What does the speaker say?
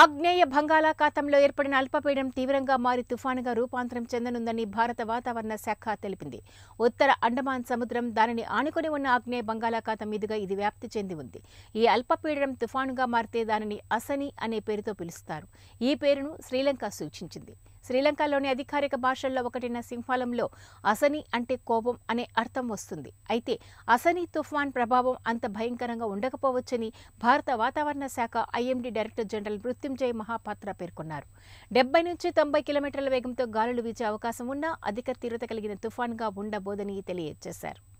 ఆగ్నేయ బంగాళాఖాతంలో ఏర్పడిన అల్పపీడనం తీవ్రంగా మారి తుఫానుగా రూపాంతరం చెందనుందని భారత వాతావరణ శాఖ తెలిపింది ఉత్తర అండమాన్ సముద్రం దానిని ఆనుకొని ఉన్న ఆగ్నేయ బంగాళాఖాతం మీదుగా ఇది వ్యాప్తి చెంది ఉంది ఈ అల్పపీడనం తుఫానుగా మారితే దానిని అసని అనే పేరుతో పిలుస్తారు ఈ పేరును శ్రీలంక సూచించింది శ్రీలంకలోని అధికారిక భాషల్లో ఒకటిన సింహాలంలో అసని అంటే కోపం అనే అర్థం వస్తుంది అయితే అసని తుఫాన్ ప్రభావం అంత భయంకరంగా ఉండకపోవచ్చని భారత వాతావరణ శాఖ IMD director general Mrutyunjay Mohapatra పేర్కొన్నారు డెబ్బై నుంచి తొంభై కిలోమీటర్ల వేగంతో గాలులు వీచే అవకాశం ఉన్నా అధిక తీవ్రత కలిగిన తుఫాన్గా ఉండబోదని తెలియజేశారు